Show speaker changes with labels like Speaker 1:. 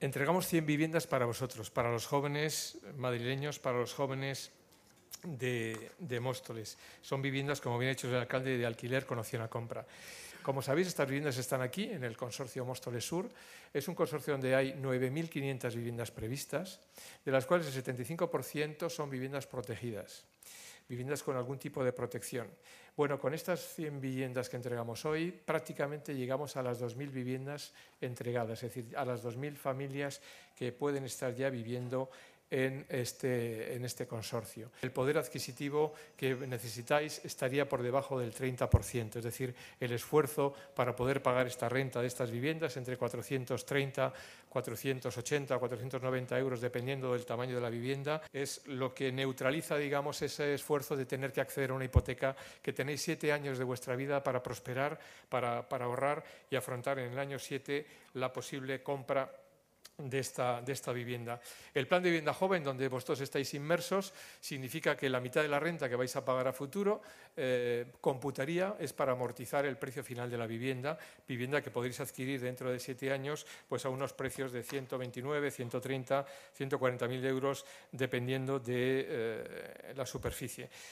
Speaker 1: Entregamos 100 viviendas para vosotros, para los jóvenes madrileños, para los jóvenes de, Móstoles. Son viviendas, como bien ha dicho el alcalde, de alquiler con opción a compra. Como sabéis, estas viviendas están aquí, en el consorcio Móstoles Sur. Es un consorcio donde hay 9.500 viviendas previstas, de las cuales el 75% son viviendas protegidas viviendas con algún tipo de protección. Bueno, con estas 100 viviendas que entregamos hoy, prácticamente llegamos a las 2.000 viviendas entregadas, es decir, a las 2.000 familias que pueden estar ya viviendo en este, en este consorcio. El poder adquisitivo que necesitáis estaría por debajo del 30%, es decir, el esfuerzo para poder pagar esta renta de estas viviendas entre 430, 480, 490 euros, dependiendo del tamaño de la vivienda, es lo que neutraliza, digamos, ese esfuerzo de tener que acceder a una hipoteca que tenéis siete años de vuestra vida para prosperar, para, ahorrar y afrontar en el año siete la posible compra de esta, vivienda. El plan de vivienda joven, donde vosotros estáis inmersos, significa que la mitad de la renta que vais a pagar a futuro eh, computaría es para amortizar el precio final de la vivienda, vivienda que podréis adquirir dentro de siete años pues a unos precios de 129, 130, 140 mil euros, dependiendo de eh, la superficie.